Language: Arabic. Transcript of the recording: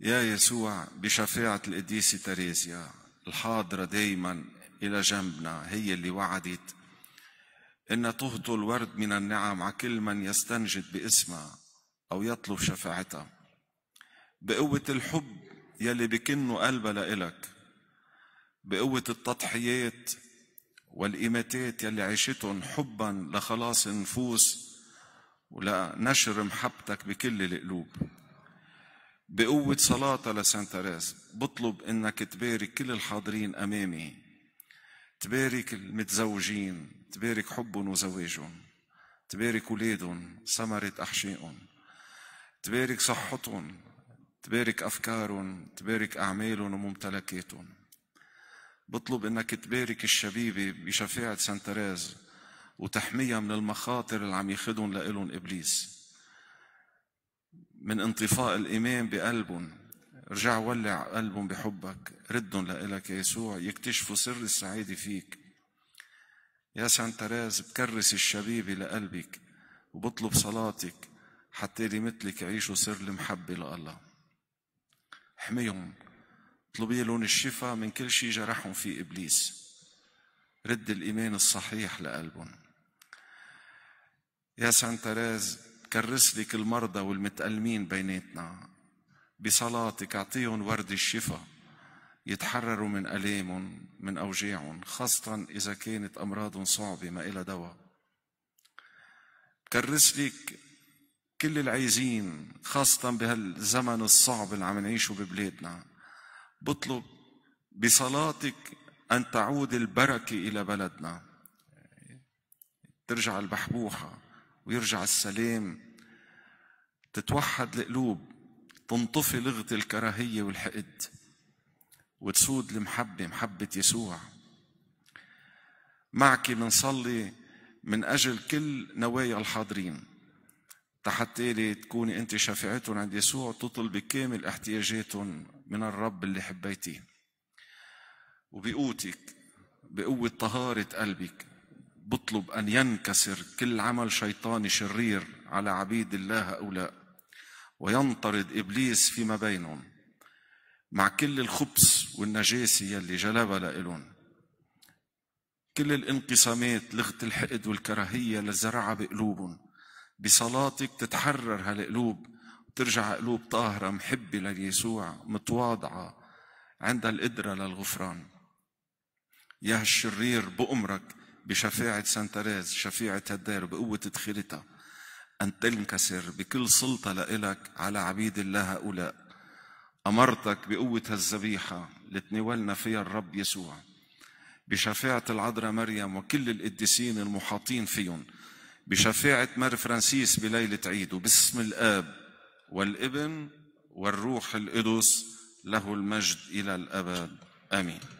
يا يسوع بشفاعة القديسة تريزيا الحاضرة دايما إلى جنبنا هي اللي وعدت إن تهطل الورد من النعم على كل من يستنجد باسمها أو يطلب شفاعتها بقوة الحب يلي بكنه قلبها لإلك بقوة التضحيات والإماتات يلي عيشتهم حبا لخلاص النفوس ولنشر محبتك بكل القلوب بقوة صلاتها لسان بطلب انك تبارك كل الحاضرين امامي تبارك المتزوجين تبارك حبهم وزواجهم تبارك ولادهم ثمرة أحشائهم تبارك صحتهم تبارك أفكارهم تبارك أعمالهم وممتلكاتهم بطلب إنك تبارك الشبيبة بشفاعة سان تراز وتحميها من المخاطر اللي عم ياخدهم لإلهم إبليس من انطفاء الإيمان بقلبهم ارجع ولع قلبهم بحبك ردهم لإلك يا يسوع يكتشفوا سر السعادة فيك يا سان تراز بكرس الشبيبة لقلبك وبطلب صلاتك حتى اللي مثلك يعيشوا سر المحبة لله احميهم اطلبي لهم الشفاء من كل شيء جرحهم فيه إبليس رد الإيمان الصحيح لقلبهم يا سان تراز كرس لك المرضى والمتألمين بيناتنا بصلاتك اعطيهم ورد الشفاء يتحرروا من ألامهم من أوجاعهم خاصة إذا كانت أمراضهم صعبة ما إلها دواء كرس لك كل العايزين خاصة بهالزمن الصعب اللي عم نعيشه ببلادنا بطلب بصلاتك أن تعود البركة إلى بلدنا ترجع البحبوحة ويرجع السلام تتوحد القلوب تنطفي لغة الكراهية والحقد وتسود المحبة محبة يسوع معك منصلي من أجل كل نوايا الحاضرين تالي تكوني أنت شفيعتهم عند يسوع تطلب كامل احتياجاتهم من الرب اللي حبيتيه وبقوتك بقوة طهارة قلبك بطلب أن ينكسر كل عمل شيطاني شرير على عبيد الله هؤلاء وينطرد إبليس فيما بينهم مع كل الخبث والنجاسة يلي جلبها لإلهم كل الانقسامات لغة الحقد والكراهية اللي زرعها بقلوبهم بصلاتك تتحرر هالقلوب وترجع قلوب طاهرة محبة ليسوع متواضعة عندها القدرة للغفران يا الشرير بأمرك بشفاعة سان تريز شفيعة هالدار بقوة تدخيرتها أن تنكسر بكل سلطة لإلك على عبيد الله هؤلاء أمرتك بقوة هالذبيحة لتناولنا فيها الرب يسوع بشفاعة العذراء مريم وكل القديسين المحاطين فيهم بشفاعة مار فرانسيس بليلة عيد وباسم الآب والابن والروح القدس له المجد إلى الأبد آمين